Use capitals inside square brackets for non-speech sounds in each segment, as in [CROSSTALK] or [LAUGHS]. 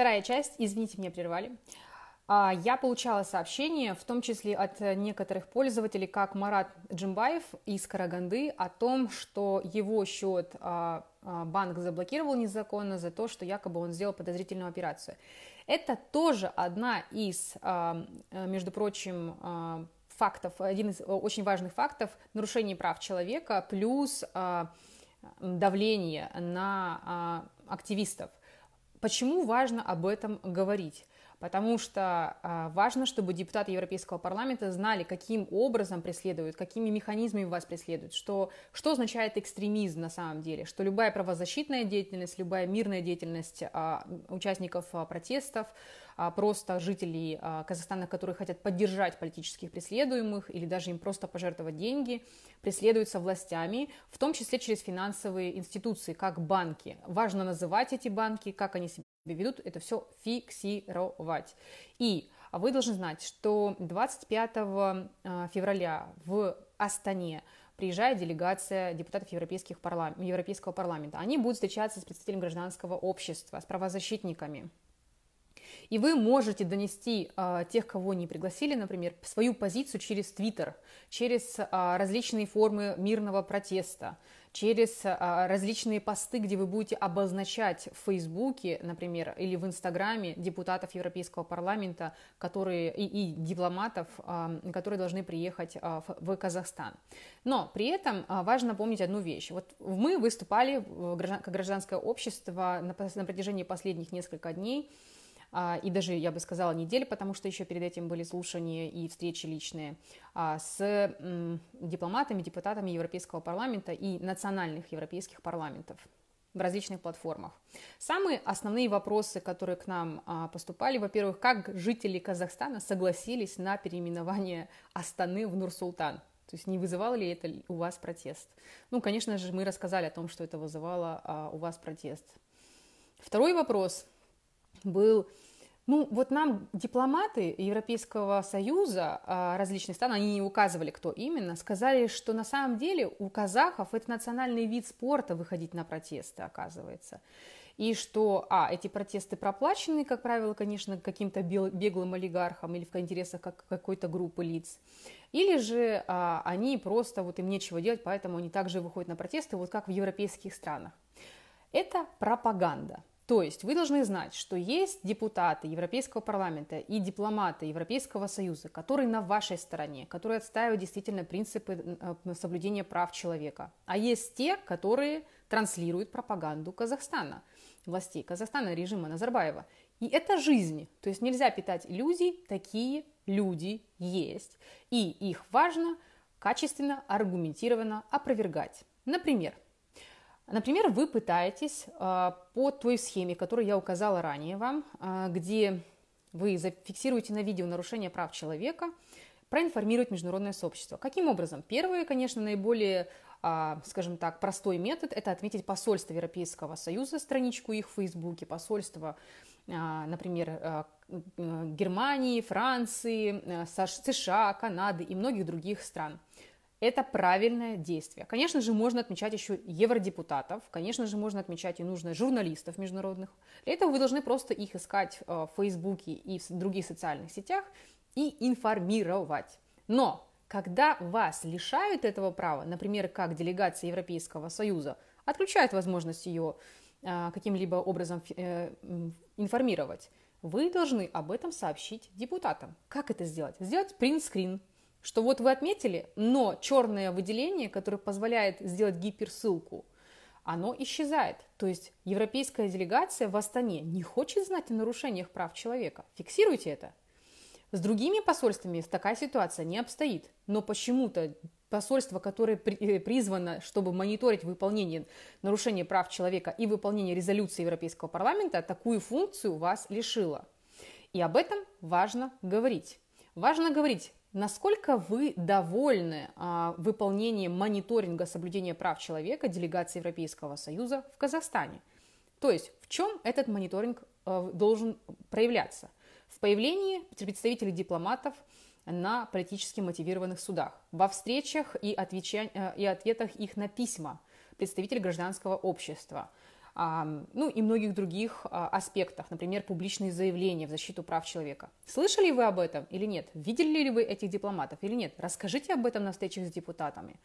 Вторая часть, извините, меня прервали. А, я получала сообщения, в том числе от некоторых пользователей, как Марат Джимбаев из Караганды, о том, что его счет а, а, банк заблокировал незаконно за то, что якобы он сделал подозрительную операцию. Это тоже одна из, между прочим, фактов, один из очень важных фактов нарушения прав человека, плюс давление на активистов. Почему важно об этом говорить? потому что а, важно, чтобы депутаты Европейского парламента знали, каким образом преследуют, какими механизмами вас преследуют, что, что означает экстремизм на самом деле, что любая правозащитная деятельность, любая мирная деятельность а, участников а, протестов, просто жителей Казахстана, которые хотят поддержать политических преследуемых или даже им просто пожертвовать деньги, преследуются властями, в том числе через финансовые институции, как банки. Важно называть эти банки, как они себя ведут это все фиксировать. И а вы должны знать, что 25 а, февраля в Астане приезжает делегация депутатов Европейских парлам... Европейского парламента. Они будут встречаться с представителями гражданского общества, с правозащитниками. И вы можете донести э, тех, кого не пригласили, например, свою позицию через Твиттер, через э, различные формы мирного протеста, через а, различные посты, где вы будете обозначать в Фейсбуке, например, или в Инстаграме депутатов Европейского парламента, которые и, и дипломатов, а, которые должны приехать а, в Казахстан. Но при этом важно помнить одну вещь. Вот мы выступали как гражданское общество на протяжении последних нескольких дней а, и даже, я бы сказала, недели, потому что еще перед этим были слушания и встречи личные а, с дипломатами, депутатами Европейского парламента и национальных европейских парламентов в различных платформах. Самые основные вопросы, которые к нам а, поступали, во-первых, как жители Казахстана согласились на переименование Астаны в Нур-Султан? То есть не вызывало ли это у вас протест? Ну, конечно же, мы рассказали о том, что это вызывало у вас протест. Второй вопрос – был ну, вот нам дипломаты Европейского Союза а, различных стран, они не указывали, кто именно, сказали, что на самом деле у казахов это национальный вид спорта выходить на протесты, оказывается. И что, а, эти протесты проплачены, как правило, конечно, каким-то беглым олигархом или в интересах как какой-то группы лиц. Или же а, они просто, вот им нечего делать, поэтому они также выходят на протесты, вот как в европейских странах. Это пропаганда. То есть вы должны знать, что есть депутаты Европейского парламента и дипломаты Европейского союза, которые на вашей стороне, которые отстаивают действительно принципы э, соблюдения прав человека. А есть те, которые транслируют пропаганду Казахстана, властей Казахстана, режима Назарбаева. И это жизнь. То есть нельзя питать иллюзий, такие люди есть. И их важно качественно, аргументированно опровергать. Например, Например, вы пытаетесь а, по той схеме, которую я указала ранее вам, а, где вы зафиксируете на видео нарушение прав человека, проинформировать международное сообщество. Каким образом? Первое, конечно, наиболее а, скажем так, простой метод – это отметить посольство Европейского Союза, страничку их в Фейсбуке, посольство, например, Германии, Франции, США, Канады и многих других стран – это правильное действие. Конечно же, можно отмечать еще евродепутатов, конечно же, можно отмечать и нужно журналистов международных. Для этого вы должны просто их искать э, в Фейсбуке и в других социальных сетях и информировать. Но когда вас лишают этого права, например, как делегация Европейского Союза, отключает возможность ее э, каким-либо образом э, информировать, вы должны об этом сообщить депутатам. Как это сделать? Сделать принтскрин. скрин что вот вы отметили, но черное выделение, которое позволяет сделать гиперссылку, оно исчезает. То есть европейская делегация в Астане не хочет знать о нарушениях прав человека. Фиксируйте это. С другими посольствами такая ситуация не обстоит. Но почему-то посольство, которое э, призвано, чтобы мониторить выполнение нарушения прав человека и выполнение резолюции Европейского парламента, такую функцию вас лишило. И об этом важно говорить. Важно говорить Насколько вы довольны а, выполнением мониторинга соблюдения прав человека делегации Европейского Союза в Казахстане? То есть в чем этот мониторинг а, должен проявляться? В появлении представителей дипломатов на политически мотивированных судах, во встречах и, отвеча... Э, и ответах их на письма представителей гражданского общества – ну и многих других а, аспектах, например, публичные заявления в защиту прав человека. Слышали вы об этом или нет? Видели ли вы этих дипломатов или нет? Расскажите об этом на встречах с депутатами.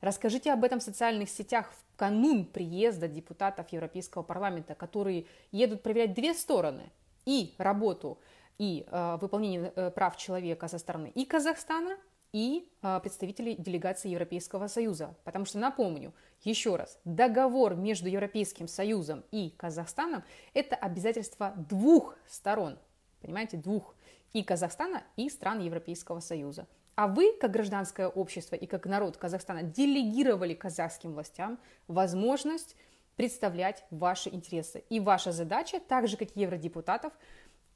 Расскажите об этом в социальных сетях в канун приезда депутатов Европейского парламента, которые едут проверять две стороны и работу и а, э, выполнение прав человека со стороны и Казахстана, и а, представителей делегации Европейского Союза. Потому что, напомню, еще раз, договор между Европейским Союзом и Казахстаном – это обязательство двух сторон, понимаете, двух, и Казахстана, и стран Европейского Союза. А вы, как гражданское общество и как народ Казахстана, делегировали казахским властям возможность представлять ваши интересы. И ваша задача, так же как и евродепутатов,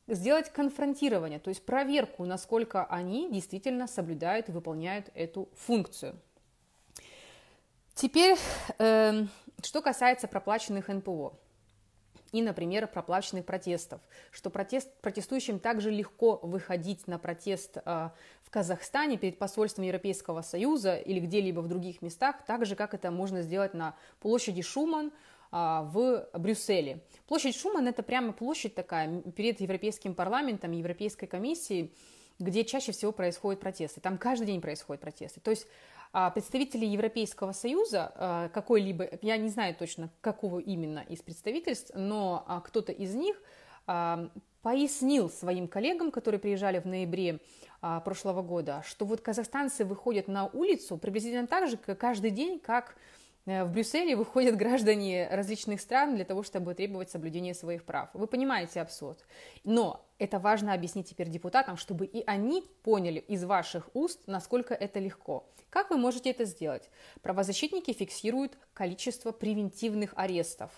сделать конфронтирование, то есть проверку, насколько они действительно соблюдают и выполняют эту функцию. Теперь, эм, что касается проплаченных НПО и, например, проплаченных протестов, что протест, протестующим также легко выходить на протест а, в Казахстане перед посольством Европейского Союза или где-либо в других местах, так же, как это можно сделать на площади Шуман, а, в Брюсселе. Площадь Шуман – это прямо площадь такая перед Европейским парламентом, Европейской комиссией, где чаще всего происходят протесты. Там каждый день происходят протесты. То есть а, представители Европейского Союза, а, какой-либо, я не знаю точно, какого именно из представительств, но кто-то из них пояснил своим коллегам, которые приезжали в ноябре прошлого года, что вот казахстанцы выходят на улицу приблизительно так же, как каждый день, как Э, в Брюсселе выходят [LAUGHS] граждане различных стран для того, чтобы требовать соблюдения своих прав. Вы понимаете абсурд. Но это важно объяснить теперь депутатам, чтобы и они поняли из ваших уст, насколько это легко. Как вы можете это сделать? Правозащитники фиксируют количество превентивных арестов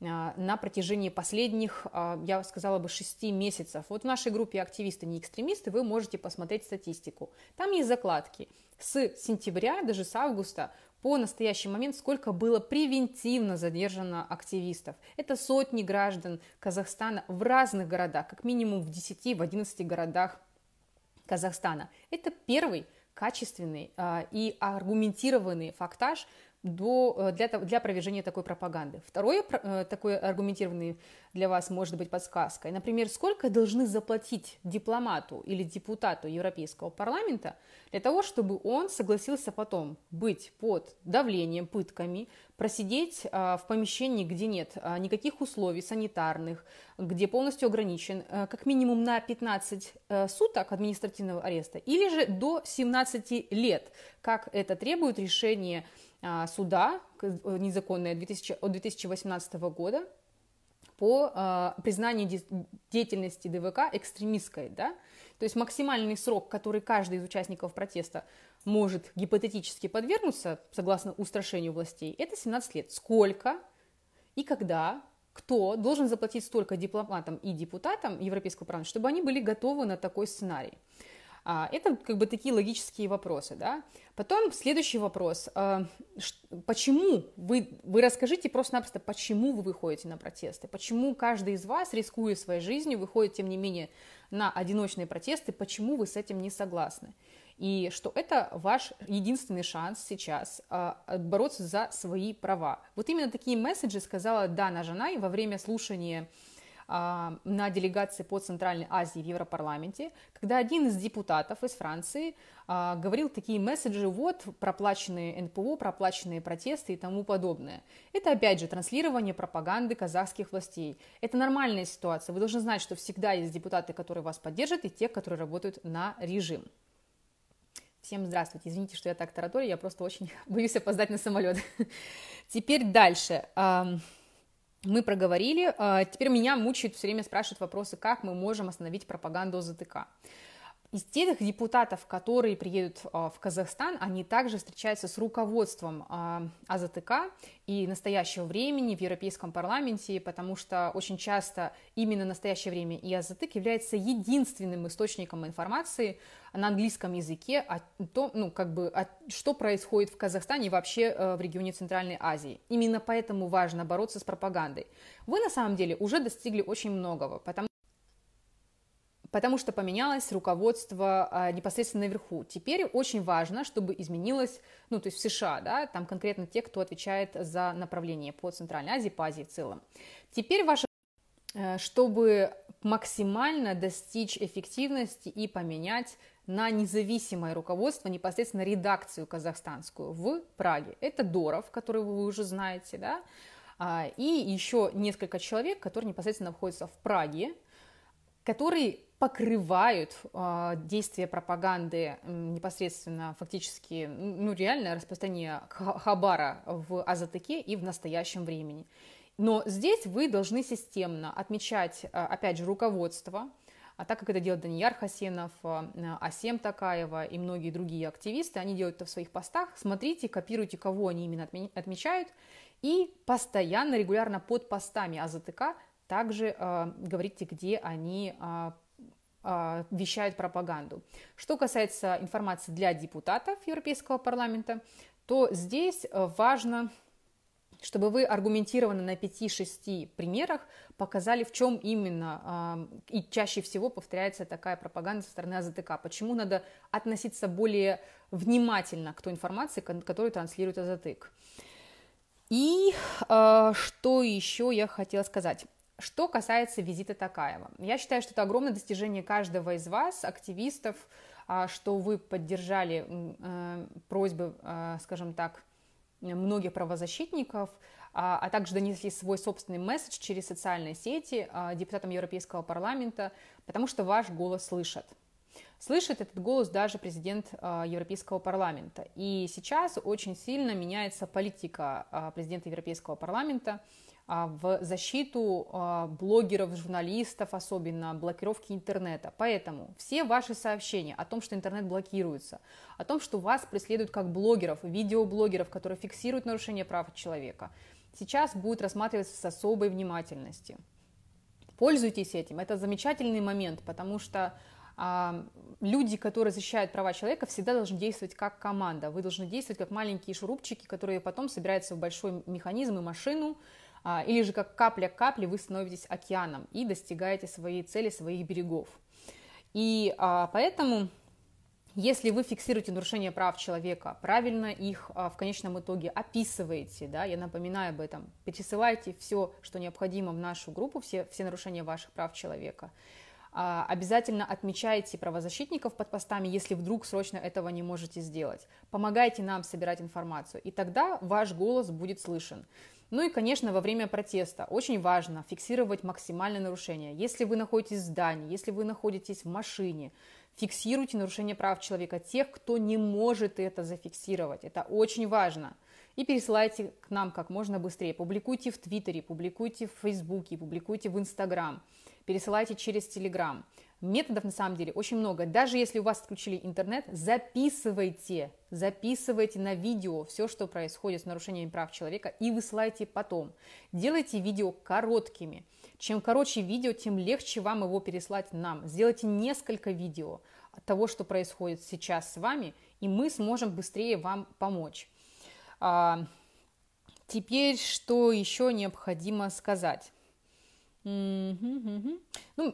э, на протяжении последних, э, я сказала бы, шести месяцев. Вот в нашей группе «Активисты, не экстремисты» вы можете посмотреть статистику. Там есть закладки. С сентября, даже с августа по настоящий момент сколько было превентивно задержано активистов. Это сотни граждан Казахстана в разных городах, как минимум в 10, в 11 городах Казахстана. Это первый качественный э, и аргументированный фактаж, до, э, для, для проведения такой пропаганды. Второе, э, такое аргументированное для вас может быть подсказкой. Например, сколько должны заплатить дипломату или депутату Европейского парламента для того, чтобы он согласился потом быть под давлением, пытками, просидеть а, в помещении, где нет а, никаких условий санитарных, где полностью ограничен э, как минимум на 15 суток административного ареста или же до 17 лет, как это требует решение а, суда э, незаконное 2000, от 2018 года по а, признанию деятельности ДВК экстремистской, да, то есть максимальный срок, который каждый из участников протеста может гипотетически подвергнуться, согласно устрашению властей, это 17 лет. Сколько и когда кто должен заплатить столько дипломатам и депутатам Европейского парламента, чтобы они были готовы на такой сценарий. А, это как бы такие логические вопросы, да. Потом следующий вопрос. А, почему вы, вы расскажите просто-напросто, почему вы выходите на протесты? Почему каждый из вас, рискуя своей жизнью, выходит, тем не менее, на одиночные протесты? Почему вы с этим не согласны? И что это ваш единственный шанс сейчас а, бороться за свои права. Вот именно такие месседжи сказала Дана Жанай во время слушания а, на делегации по Центральной Азии в Европарламенте, когда один из депутатов из Франции а, говорил такие месседжи, вот, проплаченные НПО, проплаченные протесты и тому подобное. Это, опять же, транслирование пропаганды казахских властей. Это нормальная ситуация. Вы должны знать, что всегда есть депутаты, которые вас поддержат, и те, которые работают на режим. Всем здравствуйте. Извините, что я так тараторю, я просто очень [LAUGHS] боюсь опоздать на самолет. [LAUGHS] Теперь дальше мы проговорили. А, теперь меня мучают все время спрашивают вопросы, как мы можем остановить пропаганду ЗТК из тех депутатов, которые приедут а, в Казахстан, они также встречаются с руководством а, АЗТК и настоящего времени в Европейском парламенте, потому что очень часто именно настоящее время и АЗТК является единственным источником информации на английском языке о том, ну, как бы, о, что происходит в Казахстане и вообще э, в регионе Центральной Азии. Именно поэтому важно бороться с пропагандой. Вы на самом деле уже достигли очень многого, потому потому что поменялось руководство а, непосредственно наверху. Теперь очень важно, чтобы изменилось, ну, то есть в США, да, там конкретно те, кто отвечает за направление по Центральной Азии, по Азии в целом. Теперь ваше э, чтобы максимально достичь эффективности и поменять на независимое руководство непосредственно редакцию казахстанскую в Праге. Это Доров, который вы уже знаете, да, а, и еще несколько человек, которые непосредственно находятся в Праге, которые покрывают э, действия пропаганды э, непосредственно фактически, ну реальное распространение хабара в Азатыке и в настоящем времени. Но здесь вы должны системно отмечать, а, опять же, руководство, а так как это делает Данияр Хасенов, а, Асем Такаева и многие другие активисты, они делают это в своих постах, смотрите, копируйте, кого они именно отмечают, и постоянно, регулярно под постами АЗТК также э, говорите, где они э, а, вещает пропаганду. Что касается информации для депутатов Европейского парламента, то здесь э, важно чтобы вы аргументированно на 5-6 примерах показали, в чем именно а, и чаще всего повторяется такая пропаганда со стороны АЗТК, почему надо относиться более внимательно к той информации, которую транслирует АЗТК. И э, что еще я хотела сказать? Что касается визита Такаева, я считаю, что это огромное достижение каждого из вас, активистов, а, что вы поддержали э, просьбы, э, скажем так, многих правозащитников, а, а также донесли свой собственный месседж через социальные сети а, депутатам Европейского парламента, потому что ваш голос слышат – слышит этот голос даже президент а, Европейского парламента. И сейчас очень сильно меняется политика а, президента Европейского парламента а, в защиту блогеров, журналистов, особенно блокировки интернета. Поэтому все ваши сообщения о том, что интернет блокируется, о том, что вас преследуют как блогеров, видеоблогеров, которые фиксируют нарушение прав человека, сейчас будут рассматриваться с особой внимательностью. Пользуйтесь этим, это замечательный момент, потому что люди, которые защищают права человека, всегда должны действовать как команда. Вы должны действовать как маленькие шурупчики, которые потом собираются в большой механизм и машину, а, или же как капля к капле вы становитесь океаном и достигаете своей цели, своих берегов. И а, поэтому, если вы фиксируете нарушение прав человека, правильно их а, в конечном итоге описываете, да, я напоминаю об этом, пересылайте все, что необходимо в нашу группу, все, все нарушения ваших прав человека – а, обязательно отмечайте правозащитников под постами, если вдруг срочно этого не можете сделать. Помогайте нам собирать информацию, и тогда ваш голос будет слышен. Ну и, конечно, во время протеста очень важно фиксировать максимальные нарушения. Если вы находитесь в здании, если вы находитесь в машине, фиксируйте нарушение прав человека тех, кто не может это зафиксировать. Это очень важно. И пересылайте к нам как можно быстрее. Публикуйте в Твиттере, публикуйте в Фейсбуке, публикуйте в Инстаграм пересылайте через Telegram. Методов на самом деле очень много. Даже если у вас отключили интернет, записывайте, записывайте на видео все, что происходит с нарушениями прав человека и высылайте потом. Делайте видео короткими. Чем короче видео, тем легче вам его переслать нам. Сделайте несколько видео от того, что происходит сейчас с вами, и мы сможем быстрее вам помочь. А, теперь, что еще необходимо сказать? Ну,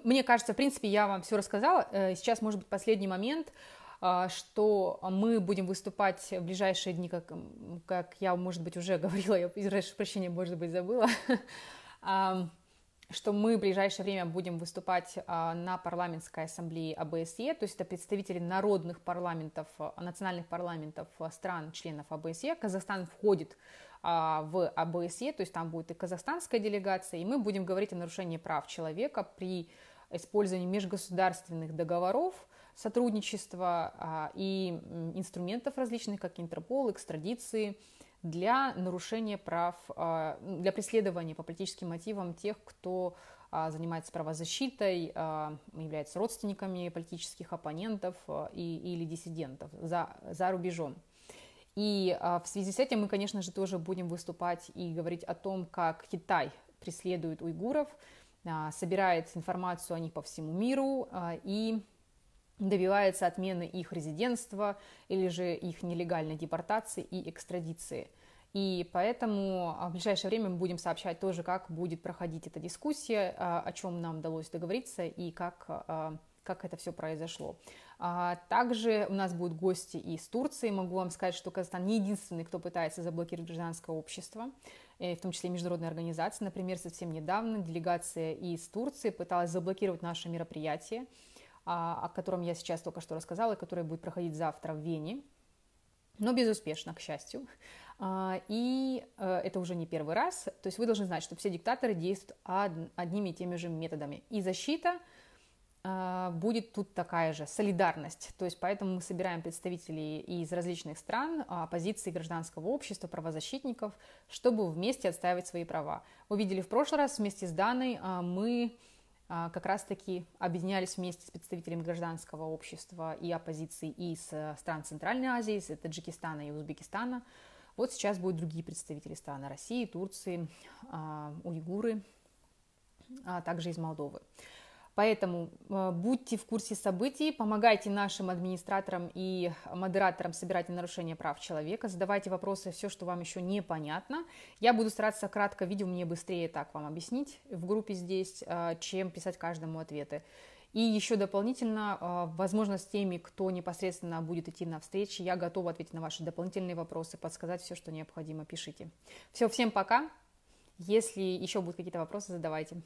мне кажется, в принципе, я вам все рассказала. Э, сейчас, может быть, последний момент а, что мы будем выступать в ближайшие дни, как, как я, может быть, уже [LAUGHS] говорила, я прошу прощения, может быть, забыла, [LAUGHS] что мы в ближайшее время будем выступать а, на парламентской ассамблее АБСЕ, то есть это представители народных парламентов, а, национальных парламентов стран-членов АБСЕ. Казахстан входит в а, в АБСЕ, то есть там будет и казахстанская делегация, и мы будем говорить о нарушении прав человека при использовании межгосударственных договоров, сотрудничества а, и инструментов различных, как Интерпол, экстрадиции, для нарушения прав, а, для преследования по политическим мотивам тех, кто занимается правозащитой, является родственниками политических оппонентов и, или диссидентов за, за рубежом. И а, в связи с этим мы, конечно же, тоже будем выступать и говорить о том, как Китай преследует уйгуров, а, собирает информацию о них по всему миру а, и добивается отмены их резидентства или же их нелегальной депортации и экстрадиции. И поэтому в ближайшее время мы будем сообщать тоже, как будет проходить эта дискуссия, о чем нам удалось договориться и как как это все произошло. А, также у нас будут гости из Турции. Могу вам сказать, что Казахстан не единственный, кто пытается заблокировать гражданское общество, э, в том числе международные организации. Например, совсем недавно делегация из Турции пыталась заблокировать наше мероприятие, а, о котором я сейчас только что рассказала, и которое будет проходить завтра в Вене. Но безуспешно, к счастью. А, и э, это уже не первый раз. То есть вы должны знать, что все диктаторы действуют одними и теми же методами. И защита, а, будет тут такая же солидарность. То есть поэтому мы собираем представителей из различных стран, оппозиции, а, гражданского общества, правозащитников, чтобы вместе отстаивать свои права. Вы видели в прошлый раз вместе с Даной а, мы как раз-таки объединялись вместе с представителями гражданского общества и оппозиции из стран Центральной Азии, из Таджикистана и Узбекистана. Вот сейчас будут другие представители стран России, Турции, уйгуры, а также из Молдовы. Поэтому э, будьте в курсе событий, помогайте нашим администраторам и модераторам собирать нарушения прав человека, задавайте вопросы, все, что вам еще непонятно. Я буду стараться кратко, видео мне быстрее так вам объяснить в группе здесь, э, чем писать каждому ответы. И еще дополнительно, э, возможно, с теми, кто непосредственно будет идти на встречи, я готова ответить на ваши дополнительные вопросы, подсказать все, что необходимо, пишите. Все, всем пока. Если еще будут какие-то вопросы, задавайте.